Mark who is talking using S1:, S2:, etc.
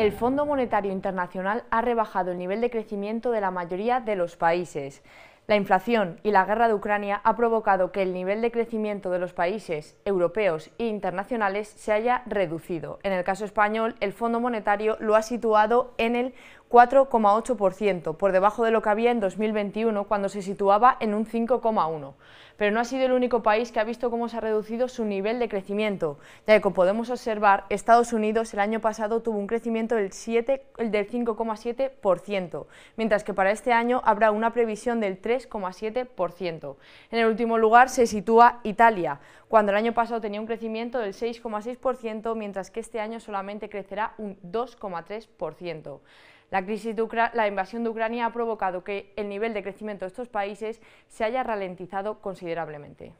S1: El Fondo Monetario Internacional ha rebajado el nivel de crecimiento de la mayoría de los países. La inflación y la guerra de Ucrania ha provocado que el nivel de crecimiento de los países europeos e internacionales se haya reducido. En el caso español, el Fondo Monetario lo ha situado en el 4,8%, por debajo de lo que había en 2021 cuando se situaba en un 5,1%. Pero no ha sido el único país que ha visto cómo se ha reducido su nivel de crecimiento, ya que como podemos observar, Estados Unidos el año pasado tuvo un crecimiento del, del 5,7%, mientras que para este año habrá una previsión del 3,7%. En el último lugar se sitúa Italia, cuando el año pasado tenía un crecimiento del 6,6%, mientras que este año solamente crecerá un 2,3%. La crisis de la invasión de Ucrania ha provocado que el nivel de crecimiento de estos países se haya ralentizado considerablemente.